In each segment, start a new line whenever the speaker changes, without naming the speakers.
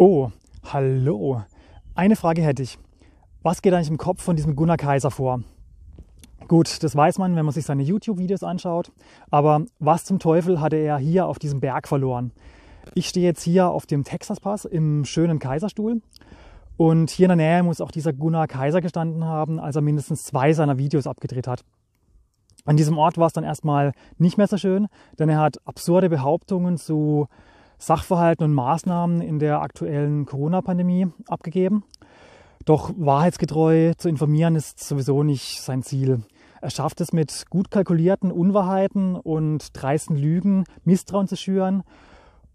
Oh, hallo. Eine Frage hätte ich. Was geht eigentlich im Kopf von diesem Gunnar Kaiser vor? Gut, das weiß man, wenn man sich seine YouTube-Videos anschaut. Aber was zum Teufel hatte er hier auf diesem Berg verloren? Ich stehe jetzt hier auf dem Texas-Pass im schönen Kaiserstuhl. Und hier in der Nähe muss auch dieser Gunnar Kaiser gestanden haben, als er mindestens zwei seiner Videos abgedreht hat. An diesem Ort war es dann erstmal nicht mehr so schön, denn er hat absurde Behauptungen zu Sachverhalten und Maßnahmen in der aktuellen Corona-Pandemie abgegeben. Doch wahrheitsgetreu zu informieren ist sowieso nicht sein Ziel. Er schafft es mit gut kalkulierten Unwahrheiten und dreisten Lügen, Misstrauen zu schüren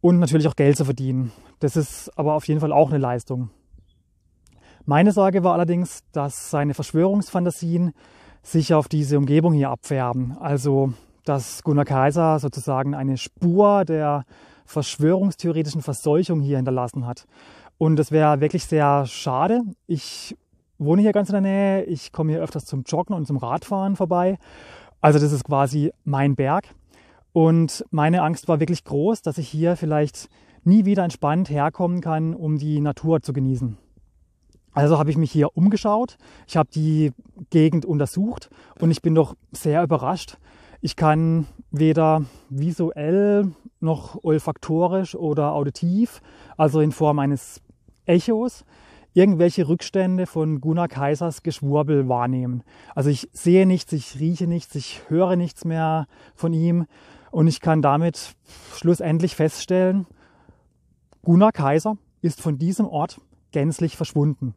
und natürlich auch Geld zu verdienen. Das ist aber auf jeden Fall auch eine Leistung. Meine Sorge war allerdings, dass seine Verschwörungsfantasien sich auf diese Umgebung hier abfärben. Also, dass Gunnar Kaiser sozusagen eine Spur der verschwörungstheoretischen Verseuchung hier hinterlassen hat. Und das wäre wirklich sehr schade. Ich wohne hier ganz in der Nähe. Ich komme hier öfters zum Joggen und zum Radfahren vorbei. Also das ist quasi mein Berg. Und meine Angst war wirklich groß, dass ich hier vielleicht nie wieder entspannt herkommen kann, um die Natur zu genießen. Also habe ich mich hier umgeschaut, ich habe die Gegend untersucht und ich bin doch sehr überrascht, ich kann weder visuell noch olfaktorisch oder auditiv, also in Form eines Echos, irgendwelche Rückstände von Gunnar Kaisers Geschwurbel wahrnehmen. Also ich sehe nichts, ich rieche nichts, ich höre nichts mehr von ihm und ich kann damit schlussendlich feststellen, Gunnar Kaiser ist von diesem Ort gänzlich verschwunden.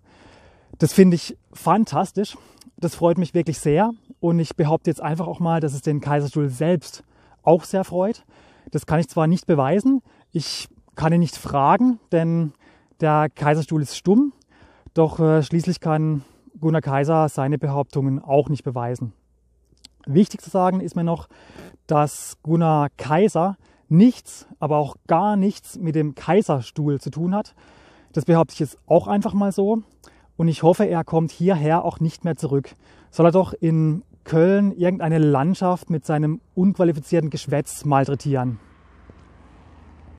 Das finde ich fantastisch. Das freut mich wirklich sehr. Und ich behaupte jetzt einfach auch mal, dass es den Kaiserstuhl selbst auch sehr freut. Das kann ich zwar nicht beweisen. Ich kann ihn nicht fragen, denn der Kaiserstuhl ist stumm. Doch äh, schließlich kann Gunnar Kaiser seine Behauptungen auch nicht beweisen. Wichtig zu sagen ist mir noch, dass Gunnar Kaiser nichts, aber auch gar nichts mit dem Kaiserstuhl zu tun hat. Das behaupte ich jetzt auch einfach mal so. Und ich hoffe, er kommt hierher auch nicht mehr zurück. Soll er doch in Köln irgendeine Landschaft mit seinem unqualifizierten Geschwätz malträtieren?